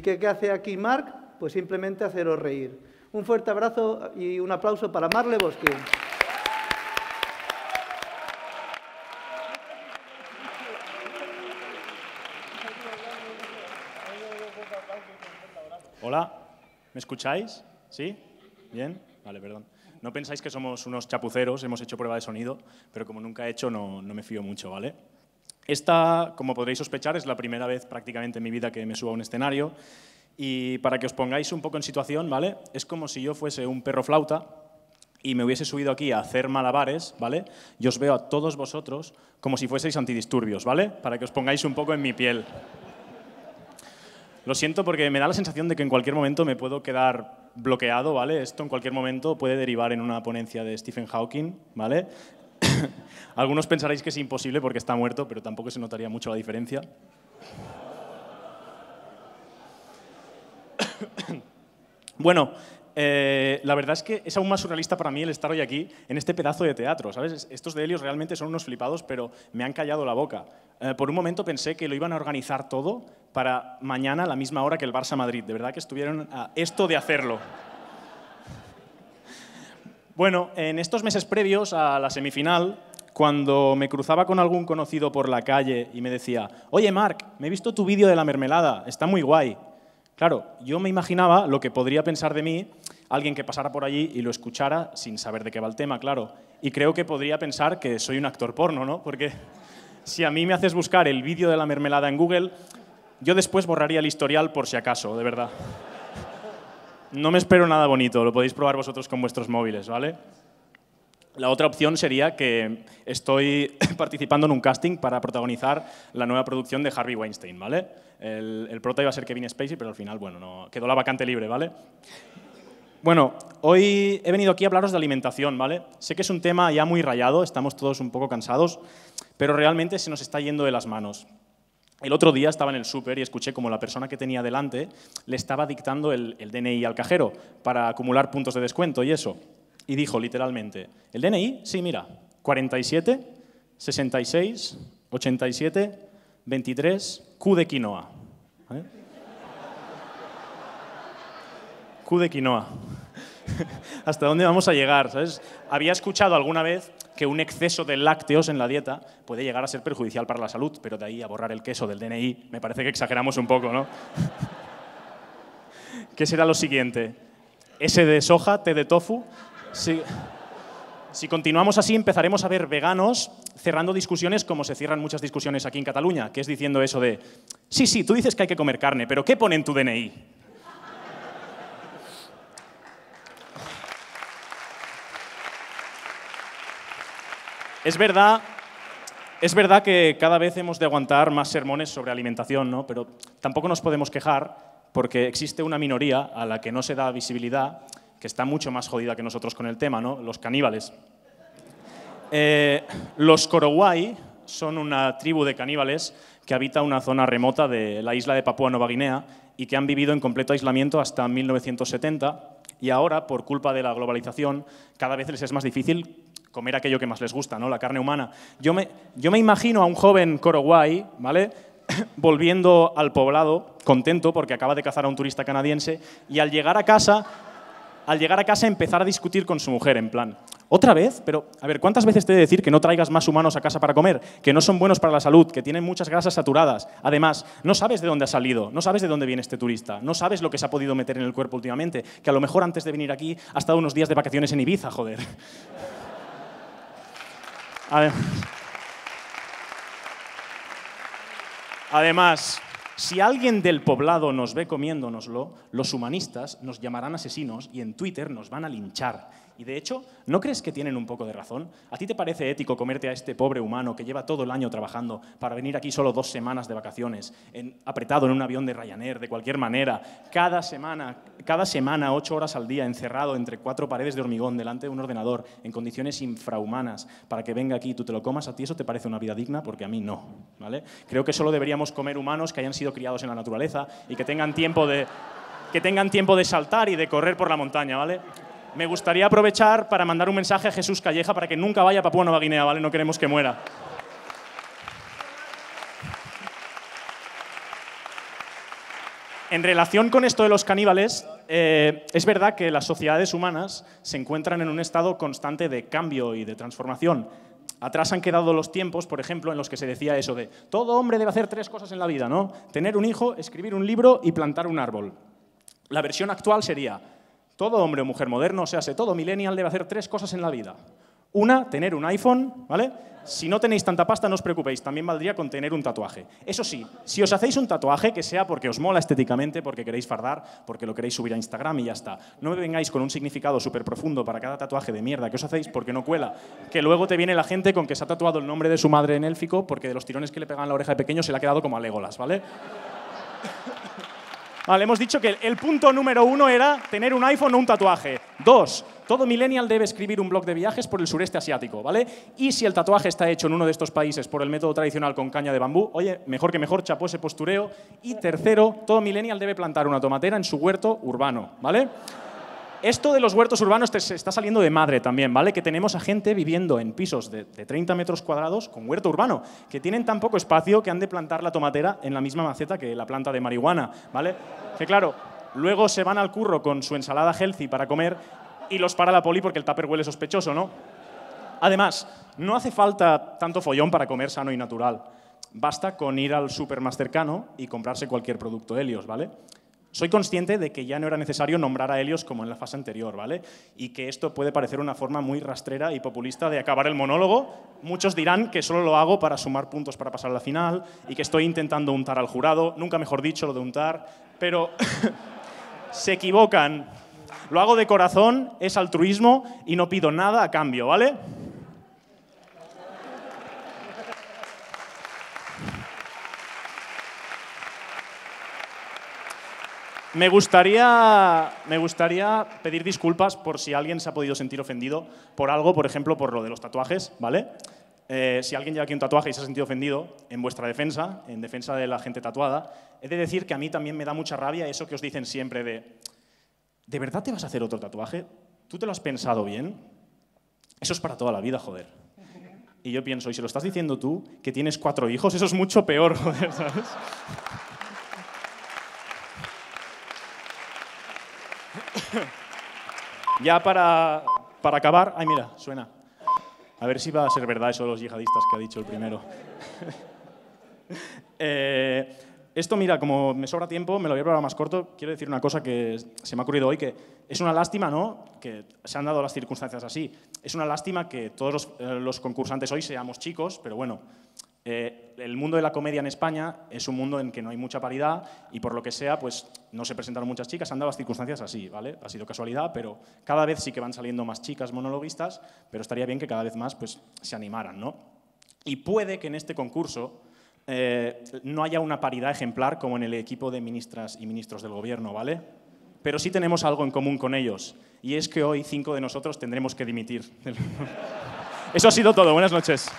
Y ¿qué hace aquí Marc? Pues simplemente haceros reír. Un fuerte abrazo y un aplauso para Marle Bosque. Hola, ¿me escucháis? ¿Sí? ¿Bien? Vale, perdón. No pensáis que somos unos chapuceros, hemos hecho prueba de sonido, pero como nunca he hecho, no me fío mucho, ¿vale? Esta, como podréis sospechar, es la primera vez prácticamente en mi vida que me subo a un escenario y para que os pongáis un poco en situación, ¿vale? Es como si yo fuese un perro flauta y me hubiese subido aquí a hacer malabares, ¿vale? Yo os veo a todos vosotros como si fueseis antidisturbios, ¿vale? Para que os pongáis un poco en mi piel. Lo siento porque me da la sensación de que en cualquier momento me puedo quedar bloqueado, ¿vale? Esto en cualquier momento puede derivar en una ponencia de Stephen Hawking, ¿vale? Algunos pensaréis que es imposible porque está muerto, pero tampoco se notaría mucho la diferencia. bueno, eh, la verdad es que es aún más surrealista para mí el estar hoy aquí en este pedazo de teatro, ¿sabes? Estos de Helios realmente son unos flipados, pero me han callado la boca. Eh, por un momento pensé que lo iban a organizar todo para mañana a la misma hora que el Barça Madrid. De verdad que estuvieron a esto de hacerlo. Bueno, en estos meses previos a la semifinal, cuando me cruzaba con algún conocido por la calle y me decía, oye Mark, me he visto tu vídeo de la mermelada, está muy guay. Claro, yo me imaginaba lo que podría pensar de mí alguien que pasara por allí y lo escuchara sin saber de qué va el tema, claro. Y creo que podría pensar que soy un actor porno, ¿no? Porque si a mí me haces buscar el vídeo de la mermelada en Google, yo después borraría el historial por si acaso, de verdad. No me espero nada bonito, lo podéis probar vosotros con vuestros móviles, ¿vale? La otra opción sería que estoy participando en un casting para protagonizar la nueva producción de Harvey Weinstein, ¿vale? El, el prota iba a ser Kevin Spacey, pero al final, bueno, no, quedó la vacante libre, ¿vale? Bueno, hoy he venido aquí a hablaros de alimentación, ¿vale? Sé que es un tema ya muy rayado, estamos todos un poco cansados, pero realmente se nos está yendo de las manos. El otro día estaba en el súper y escuché como la persona que tenía delante le estaba dictando el, DNI al cajero para acumular puntos de descuento y eso. Y dijo literalmente, ¿el DNI? Sí, mira, 47, 66, 87, 23, Q de quinoa. Q de quinoa. ¿Hasta dónde vamos a llegar? ¿sabes? Había escuchado alguna vez que un exceso de lácteos en la dieta puede llegar a ser perjudicial para la salud, pero de ahí a borrar el queso del DNI me parece que exageramos un poco, ¿no? ¿Qué será lo siguiente? ¿S de soja, té de tofu? Si continuamos así, empezaremos a ver veganos cerrando discusiones como se cierran muchas discusiones aquí en Cataluña, que es diciendo eso de, sí, sí, tú dices que hay que comer carne, pero ¿qué pone en tu DNI? Es verdad, es verdad que cada vez hemos de aguantar más sermones sobre alimentación, ¿no? pero tampoco nos podemos quejar porque existe una minoría a la que no se da visibilidad, que está mucho más jodida que nosotros con el tema, ¿no? los caníbales. Eh, los Korowai son una tribu de caníbales que habita una zona remota de la isla de Papúa Nueva Guinea y que han vivido en completo aislamiento hasta 1970 y ahora, por culpa de la globalización, cada vez les es más difícil comer aquello que más les gusta, ¿no? La carne humana. Yo me, yo me imagino a un joven coroguay, ¿vale? volviendo al poblado, contento porque acaba de cazar a un turista canadiense, y al llegar a casa, al llegar a casa empezar a discutir con su mujer, en plan, otra vez, pero a ver, ¿cuántas veces te he de decir que no traigas más humanos a casa para comer? Que no son buenos para la salud, que tienen muchas grasas saturadas. Además, no sabes de dónde ha salido, no sabes de dónde viene este turista, no sabes lo que se ha podido meter en el cuerpo últimamente, que a lo mejor antes de venir aquí ha estado unos días de vacaciones en Ibiza, joder. Además, si alguien del poblado nos ve comiéndonoslo, los humanistas nos llamarán asesinos y en Twitter nos van a linchar y de hecho, ¿no crees que tienen un poco de razón? ¿A ti te parece ético comerte a este pobre humano que lleva todo el año trabajando para venir aquí solo dos semanas de vacaciones, apretado en un avión de Ryanair, de cualquier manera, cada semana, cada semana, ocho horas al día, encerrado entre cuatro paredes de hormigón delante de un ordenador, en condiciones infrahumanas, para que venga aquí y tú te lo comas? ¿A ti eso te parece una vida digna? Porque a mí no, ¿vale? Creo que solo deberíamos comer humanos que hayan sido criados en la naturaleza y que tengan tiempo de que tengan tiempo de saltar y de correr por la montaña, ¿vale? me gustaría aprovechar para mandar un mensaje a Jesús Calleja para que nunca vaya a Papua Nueva Guinea, ¿vale? No queremos que muera. En relación con esto de los caníbales, eh, es verdad que las sociedades humanas se encuentran en un estado constante de cambio y de transformación. Atrás han quedado los tiempos, por ejemplo, en los que se decía eso de todo hombre debe hacer tres cosas en la vida, ¿no? Tener un hijo, escribir un libro y plantar un árbol. La versión actual sería todo hombre o mujer moderno, o sea, todo millennial debe hacer tres cosas en la vida. Una, tener un iPhone, ¿vale? Si no tenéis tanta pasta, no os preocupéis, también valdría con tener un tatuaje. Eso sí, si os hacéis un tatuaje, que sea porque os mola estéticamente, porque queréis fardar, porque lo queréis subir a Instagram y ya está. No me vengáis con un significado súper profundo para cada tatuaje de mierda que os hacéis porque no cuela. Que luego te viene la gente con que se ha tatuado el nombre de su madre en élfico porque de los tirones que le pegaban la oreja de pequeño se le ha quedado como a Legolas, ¿vale? Vale, hemos dicho que el punto número uno era tener un iPhone o un tatuaje. Dos, todo millennial debe escribir un blog de viajes por el sureste asiático, ¿vale? Y si el tatuaje está hecho en uno de estos países por el método tradicional con caña de bambú, oye, mejor que mejor, chapó ese postureo. Y tercero, todo millennial debe plantar una tomatera en su huerto urbano, ¿vale? esto de los huertos urbanos te, se está saliendo de madre también, ¿vale? Que tenemos a gente viviendo en pisos de, de, 30 metros cuadrados con huerto urbano, que tienen tan poco espacio que han de plantar la tomatera en la misma maceta que la planta de marihuana, ¿vale? Que claro, luego se van al curro con su ensalada healthy para comer y los para la poli porque el tupper huele sospechoso, ¿no? Además, no hace falta tanto follón para comer sano y natural. Basta con ir al súper más cercano y comprarse cualquier producto Helios, ¿vale? Soy consciente de que ya no era necesario nombrar a Helios como en la fase anterior, ¿vale? Y que esto puede parecer una forma muy rastrera y populista de acabar el monólogo. Muchos dirán que solo lo hago para sumar puntos para pasar a la final y que estoy intentando untar al jurado, nunca mejor dicho lo de untar, pero se equivocan. Lo hago de corazón, es altruismo y no pido nada a cambio, ¿vale? Me gustaría, me gustaría pedir disculpas por si alguien se ha podido sentir ofendido por algo, por ejemplo, por lo de los tatuajes, ¿vale? Eh, si alguien lleva aquí un tatuaje y se ha sentido ofendido, en vuestra defensa, en defensa de la gente tatuada, he de decir que a mí también me da mucha rabia eso que os dicen siempre de, ¿de verdad te vas a hacer otro tatuaje? ¿Tú te lo has pensado bien? Eso es para toda la vida, joder. Y yo pienso, y si lo estás diciendo tú, que tienes cuatro hijos, eso es mucho peor, joder, ¿sabes? ya para, para acabar, ay mira, suena. A ver si va a ser verdad eso de los yihadistas que ha dicho el primero. Eh, esto, mira, como me sobra tiempo, me lo voy a probar más corto. Quiero decir una cosa que se me ha ocurrido hoy, que es una lástima, ¿no? Que se han dado las circunstancias así. Es una lástima que todos los eh, concursantes hoy seamos chicos, pero bueno, eh, el mundo de la comedia en España es un mundo en que no hay mucha paridad y por lo que sea, pues no se presentaron muchas chicas, han dado las circunstancias así, ¿vale? Ha sido casualidad, pero cada vez sí que van saliendo más chicas monologuistas, pero estaría bien que cada vez más pues, se animaran, ¿no? Y puede que en este concurso eh, no haya una paridad ejemplar como en el equipo de ministras y ministros del gobierno, ¿vale? Pero sí tenemos algo en común con ellos, y es que hoy cinco de nosotros tendremos que dimitir. Eso ha sido todo, buenas noches.